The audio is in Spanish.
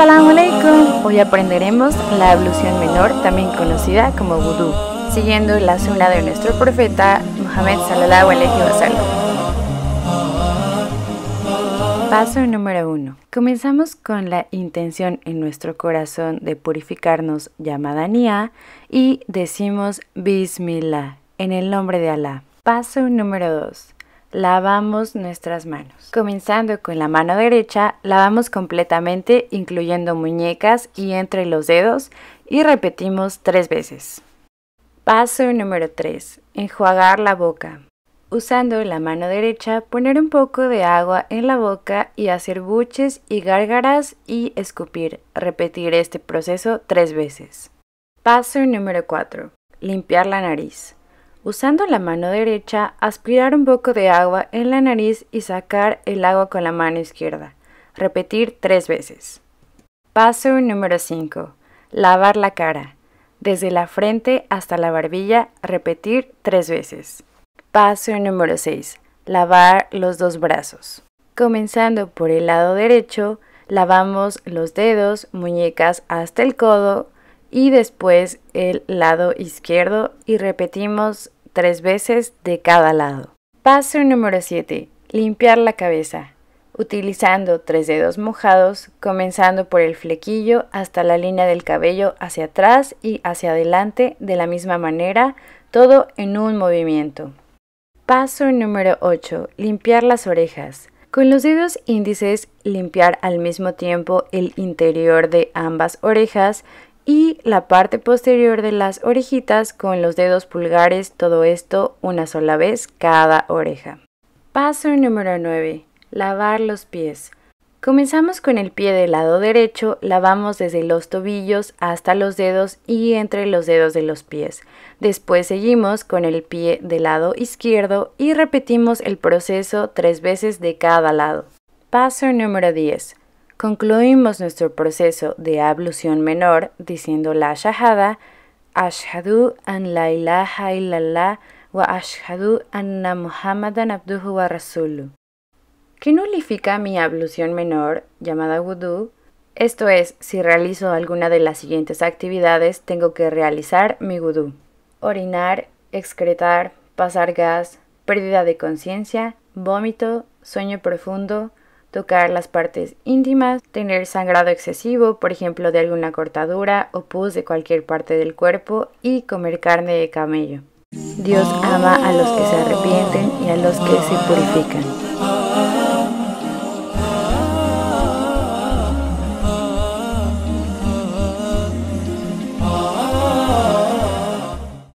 alaikum. Hoy aprenderemos la ablución menor, también conocida como vudú, siguiendo la sunna de nuestro profeta Muhammad sallallahu alaihi wasallam. Paso número 1. Comenzamos con la intención en nuestro corazón de purificarnos llamada Nia y decimos Bismillah en el nombre de Allah Paso número 2 lavamos nuestras manos. Comenzando con la mano derecha, lavamos completamente incluyendo muñecas y entre los dedos y repetimos tres veces. Paso número 3. Enjuagar la boca. Usando la mano derecha, poner un poco de agua en la boca y hacer buches y gárgaras y escupir. Repetir este proceso tres veces. Paso número 4. Limpiar la nariz. Usando la mano derecha, aspirar un poco de agua en la nariz y sacar el agua con la mano izquierda. Repetir tres veces. Paso número 5. Lavar la cara. Desde la frente hasta la barbilla, repetir tres veces. Paso número 6. Lavar los dos brazos. Comenzando por el lado derecho, lavamos los dedos, muñecas hasta el codo, y después el lado izquierdo y repetimos tres veces de cada lado. Paso número 7. Limpiar la cabeza. Utilizando tres dedos mojados, comenzando por el flequillo hasta la línea del cabello hacia atrás y hacia adelante de la misma manera, todo en un movimiento. Paso número 8. Limpiar las orejas. Con los dedos índices limpiar al mismo tiempo el interior de ambas orejas y la parte posterior de las orejitas con los dedos pulgares, todo esto una sola vez cada oreja. Paso número 9. Lavar los pies. Comenzamos con el pie del lado derecho, lavamos desde los tobillos hasta los dedos y entre los dedos de los pies. Después seguimos con el pie del lado izquierdo y repetimos el proceso tres veces de cada lado. Paso número 10. Concluimos nuestro proceso de ablución menor diciendo la shahada, ashhadu an la ilaha illallah wa ashhadu anna muhammadan abduhu wa rasulu. ¿Qué nulifica mi ablución menor, llamada wudu? Esto es, si realizo alguna de las siguientes actividades, tengo que realizar mi wudu. Orinar, excretar, pasar gas, pérdida de conciencia, vómito, sueño profundo, tocar las partes íntimas, tener sangrado excesivo, por ejemplo de alguna cortadura o pus de cualquier parte del cuerpo y comer carne de camello. Dios ama a los que se arrepienten y a los que se purifican.